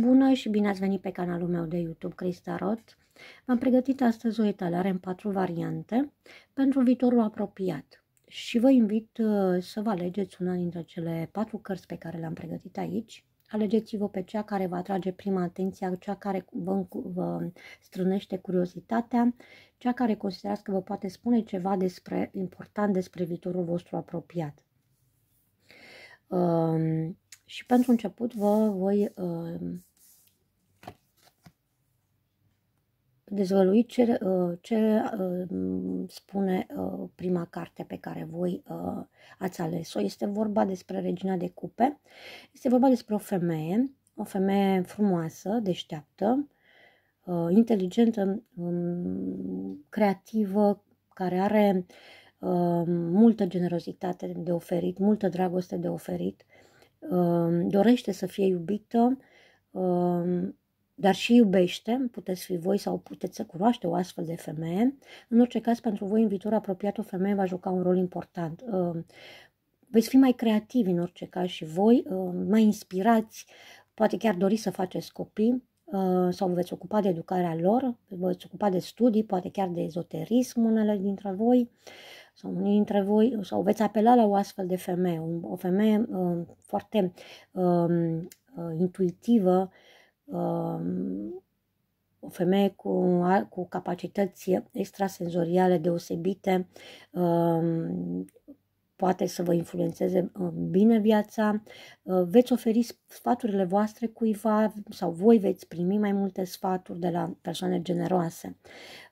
Bună și bine ați venit pe canalul meu de YouTube, Crista Rot. V-am pregătit astăzi o etalare în patru variante pentru viitorul apropiat și vă invit uh, să vă alegeți una dintre cele patru cărți pe care le-am pregătit aici. Alegeți-vă pe cea care vă atrage prima atenția, cea care vă, vă strânește curiozitatea, cea care considerați că vă poate spune ceva despre, important despre viitorul vostru apropiat. Um, și pentru început vă voi uh, dezvălui ce, uh, ce uh, spune uh, prima carte pe care voi uh, ați ales-o. Este vorba despre Regina de Cupe. Este vorba despre o femeie, o femeie frumoasă, deșteaptă, uh, inteligentă, um, creativă, care are uh, multă generozitate de oferit, multă dragoste de oferit. Uh, dorește să fie iubită, dar și iubește, puteți fi voi sau puteți să cunoaște o astfel de femeie. În orice caz, pentru voi, în viitor apropiat, o femeie va juca un rol important. Veți fi mai creativi în orice caz și voi, mai inspirați, poate chiar doriți să faceți copii sau vă veți ocupa de educarea lor, vă veți ocupa de studii, poate chiar de ezoterism unele dintre voi sau unii dintre voi, sau veți apela la o astfel de femeie, o femeie uh, foarte um, uh, intuitivă, uh, o femeie cu, cu capacități extrasenzoriale deosebite, uh, poate să vă influențeze uh, bine viața, uh, veți oferi sfaturile voastre cuiva sau voi veți primi mai multe sfaturi de la persoane generoase.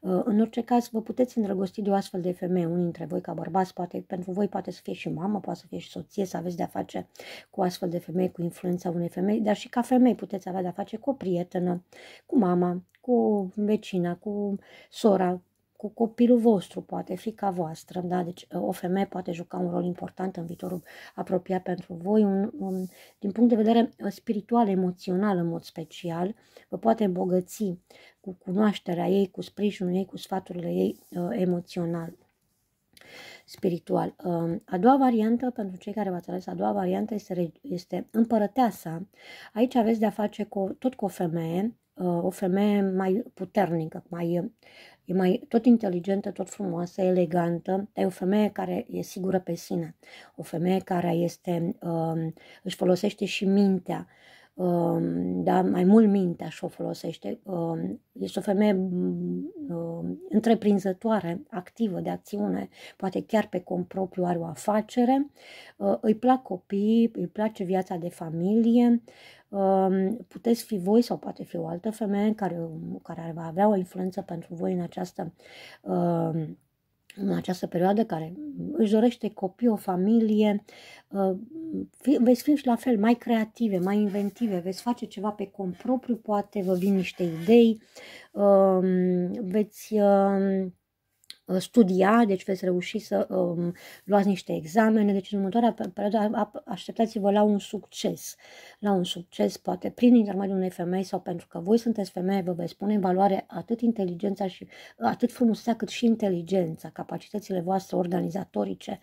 Uh, în orice caz, vă puteți îndrăgosti de o astfel de femeie, unii dintre voi ca bărbați, poate pentru voi poate să fie și mamă, poate să fie și soție, să aveți de-a face cu astfel de femei, cu influența unei femei, dar și ca femei puteți avea de-a face cu o prietenă, cu mama, cu vecina, cu sora, cu copilul vostru, poate fica voastră, da? Deci o femeie poate juca un rol important în viitorul apropiat pentru voi, un, un, din punct de vedere uh, spiritual, emoțional în mod special, vă poate îmbogăți cu cunoașterea ei, cu sprijinul ei, cu sfaturile ei uh, emoțional spiritual. Um, a doua variantă, pentru cei care v-ați ales, a doua variantă este, este împărăteasa. Aici aveți de-a face cu, tot cu o femeie o femeie mai puternică, mai, e mai tot inteligentă, tot frumoasă, elegantă, dar e o femeie care e sigură pe sine, o femeie care este, um, își folosește și mintea, Um, dar mai mult mintea și o folosește. Um, este o femeie um, întreprinzătoare, activă de acțiune, poate chiar pe cont propriu are o afacere, uh, îi plac copiii, îi place viața de familie, puteți fi voi sau poate fi o altă femeie care, care va avea o influență pentru voi în această în această perioadă care își dorește copii, o familie, uh, fi, veți fi la fel mai creative, mai inventive, veți face ceva pe cont propriu, poate vă vin niște idei, um, veți um, Uh, studia, deci veți reuși să um, luați niște examene, deci în următoarea perioadă așteptați-vă la un succes, la un succes poate prin intermediul unei femei sau pentru că voi sunteți femeie, vă veți pune în valoare atât inteligența și uh, atât frumusețea cât și inteligența, capacitățile voastre organizatorice,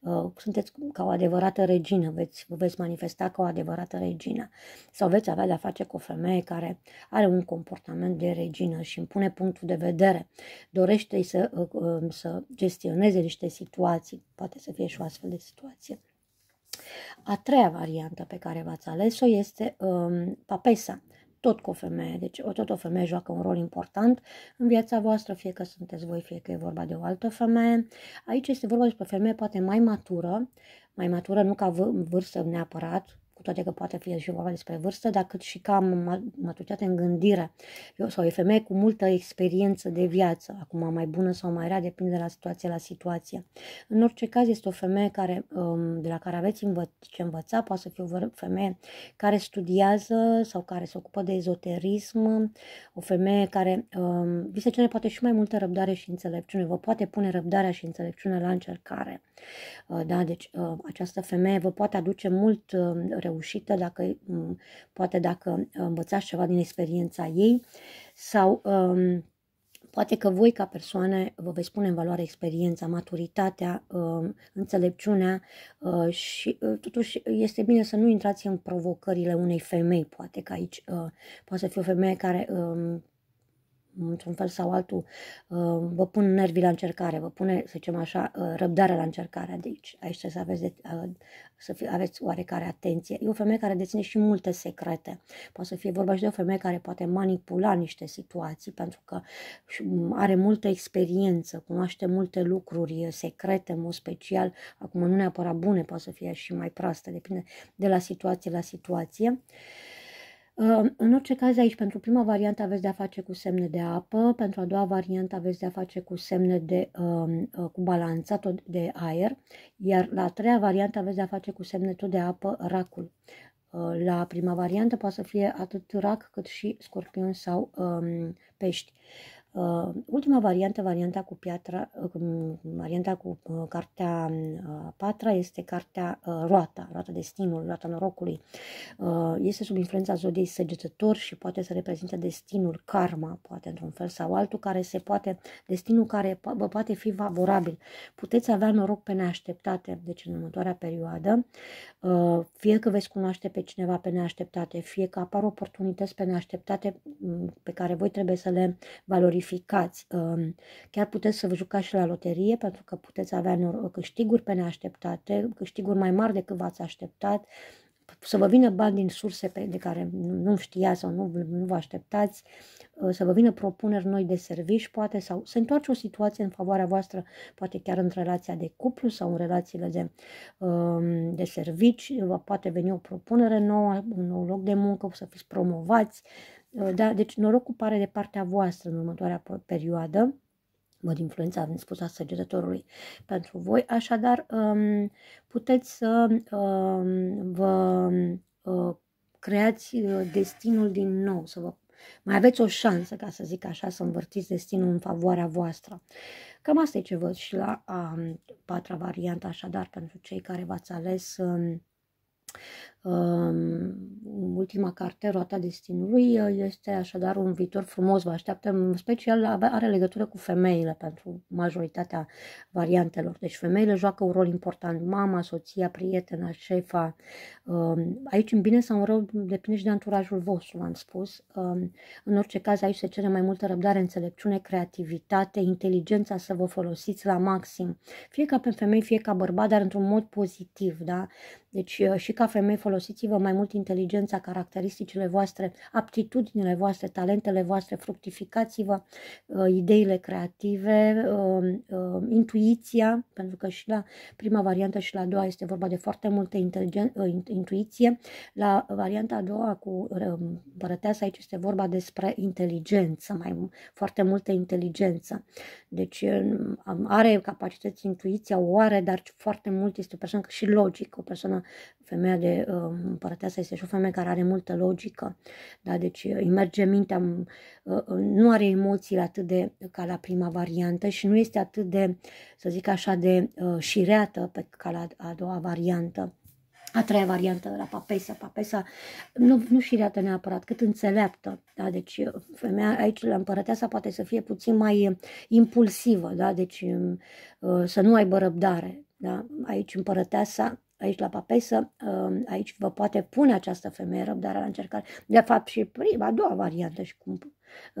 uh, sunteți ca o adevărată regină, veți, vă veți manifesta ca o adevărată regină sau veți avea de-a face cu o femeie care are un comportament de regină și îmi pune punctul de vedere, dorește să uh, uh Um, să gestioneze niște situații, poate să fie și o astfel de situație. A treia variantă pe care v-ați ales-o este um, papesa, tot cu o femeie. Deci tot o femeie joacă un rol important în viața voastră, fie că sunteți voi, fie că e vorba de o altă femeie. Aici este vorba despre o femeie poate mai matură, mai matură nu ca vârstă neapărat, cu toate că poate fi și vorba despre vârstă, dar cât și ca maturitate în gândire. Eu sau e femeie cu multă experiență de viață, acum mai bună sau mai rea, depinde de la situație la situație. În orice caz, este o femeie care, um, de la care aveți învă- ce învăța, poate să fie o femeie care studiază sau care se ocupă de ezoterism, o femeie care um, vi se cere poate și mai multă răbdare și înțelepciune, vă poate pune răbdarea și înțelepciunea la încercare. Uh, da, deci uh, această femeie vă poate aduce mult uh, reușită, dacă, mm, poate dacă învățați ceva din experiența ei sau um, poate că voi ca persoane vă veți pune în valoare experiența, maturitatea, um, înțelepciunea uh, și uh, totuși este bine să nu intrați în provocările unei femei, poate că aici uh, poate să fie o femeie care um, într-un fel sau altul, uh, vă pun nervii la încercare, vă pune, să zicem așa, uh, răbdarea la încercare. Deci aici trebuie să aveți, de, uh, să fie, aveți oarecare atenție. E o femeie care deține și multe secrete. Poate să fie vorba și de o femeie care poate manipula niște situații, pentru că are multă experiență, cunoaște multe lucruri secrete, în mod special, acum nu neapărat bune, poate să fie și mai proaste, depinde de la situație la situație. Uh, în orice caz, aici, pentru prima variantă aveți de-a face cu semne de apă, pentru a doua variantă aveți de-a face cu semne de, um, uh, cu balanța, tot de aer, iar la a treia variantă aveți de-a face cu semne tot de apă, racul. Uh, la prima variantă poate să fie atât rac cât și scorpion sau um, pești. Uh, ultima variantă, varianta cu piatra, uh, varianta cu uh, cartea uh, patra este cartea uh, roata, roata destinului, roata norocului. Uh, este sub influența zodiei săgetător și poate să reprezinte destinul, karma, poate într-un fel sau altul, care se poate, destinul care po- poate fi favorabil. Puteți avea noroc pe neașteptate, deci în următoarea perioadă, uh, fie că veți cunoaște pe cineva pe neașteptate, fie că apar oportunități pe neașteptate mm, pe care voi trebuie să le valorificați calificați. Ehm, chiar puteți să vă jucați și la loterie pentru că puteți avea câștiguri pe neașteptate, câștiguri mai mari decât v-ați așteptat, să vă vină bani din surse pe, de care nu știați sau nu, nu vă așteptați, ehm, să vă vină propuneri noi de servici, poate, sau să întoarce o situație în favoarea voastră, poate chiar în relația de cuplu sau în relațiile de, ehm, de servici, vă poate veni o propunere nouă, un nou loc de muncă, să fiți promovați, Uh, da? Deci norocul pare de partea voastră în următoarea perioadă mod influența, am spus a săgetătorului pentru voi. Așadar, um, puteți să um, vă uh, creați uh, destinul din nou, să vă mai aveți o șansă, ca să zic așa, să învârtiți destinul în favoarea voastră. Cam asta e ce văd și la a um, patra variantă, așadar, pentru cei care v-ați ales ultima carte, Roata Destinului, este așadar un viitor frumos, vă așteaptă, în special are legătură cu femeile pentru majoritatea variantelor. Deci femeile joacă un rol important, mama, soția, prietena, șefa. Aici, în bine sau în rău, depinde și de anturajul vostru, am spus. În orice caz, aici se cere mai multă răbdare, înțelepciune, creativitate, inteligența să vă folosiți la maxim. Fie ca pe femei, fie ca bărbat, dar într-un mod pozitiv, da? Deci și ca femei folosiți folosiți-vă mai mult inteligența, caracteristicile voastre, aptitudinile voastre, talentele voastre, fructificați-vă uh, ideile creative, uh, uh, intuiția, pentru că și la prima variantă și la a doua este vorba de foarte multă uh, intuiție. La varianta a doua cu bărăteasa um, aici este vorba despre inteligență, mai foarte multă inteligență. Deci are capacități intuiția, o are, dar foarte mult este o persoană și logică, o persoană, femeia de uh, împărăteasa este și o femeie care are multă logică, da? deci uh, îi merge mintea, uh, uh, nu are emoțiile atât de ca la prima variantă și nu este atât de, să zic așa, de șireată pe, ca la a doua variantă a treia variantă, la papesa, papesa, nu, nu și reată neapărat, cât înțeleaptă, da, deci femeia aici la împărăteasa poate să fie puțin mai impulsivă, da, deci um, să nu aibă răbdare, da, aici împărăteasa aici la Papesă, um, aici vă poate pune această femeie răbdarea la încercare. De fapt și prima, a doua variantă și cum uh,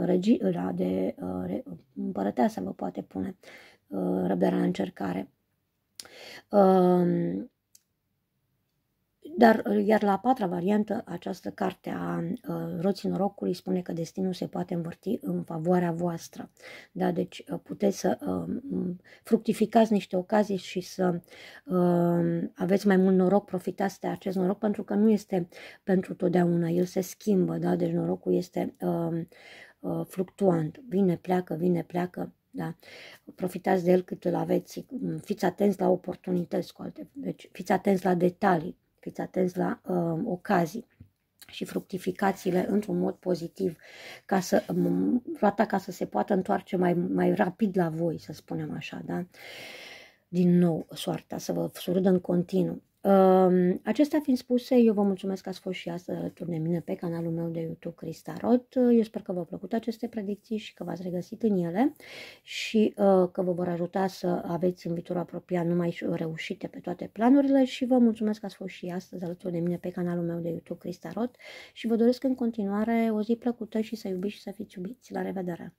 regina de uh, împărăteasă vă poate pune uh, răbdarea la încercare. Um, dar, uh, iar la a patra variantă, această carte a uh, roții norocului spune că destinul se poate învârti în favoarea voastră. Da? Deci uh, puteți să fructificați niște ocazii și să aveți mai mult noroc, profitați de acest noroc, pentru că nu este pentru totdeauna, el se schimbă, da? deci norocul este fluctuant, vine, pleacă, vine, pleacă, da? Profitați de el cât îl aveți, fiți atenți la oportunități, cu alte, deci fiți atenți la detalii, fiți atenți la uh, ocazii și fructificațiile într-un mod pozitiv, ca să, roata ca să se poată întoarce mai, mai rapid la voi, să spunem așa, da? Din nou, soarta să vă surâdă în continuu. Ehm, acestea fiind spuse, eu vă mulțumesc că ați fost și azi alături de mine pe canalul meu de YouTube Crista Rot. Eu sper că v-au plăcut aceste predicții și că v-ați regăsit în ele și uh, că vă vor ajuta să aveți în viitorul apropiat numai reușite pe toate planurile și vă mulțumesc că ați fost și astăzi alături de mine pe canalul meu de YouTube Crista Rot și vă doresc în continuare o zi plăcută și să iubiți și să fiți iubiți. La revedere!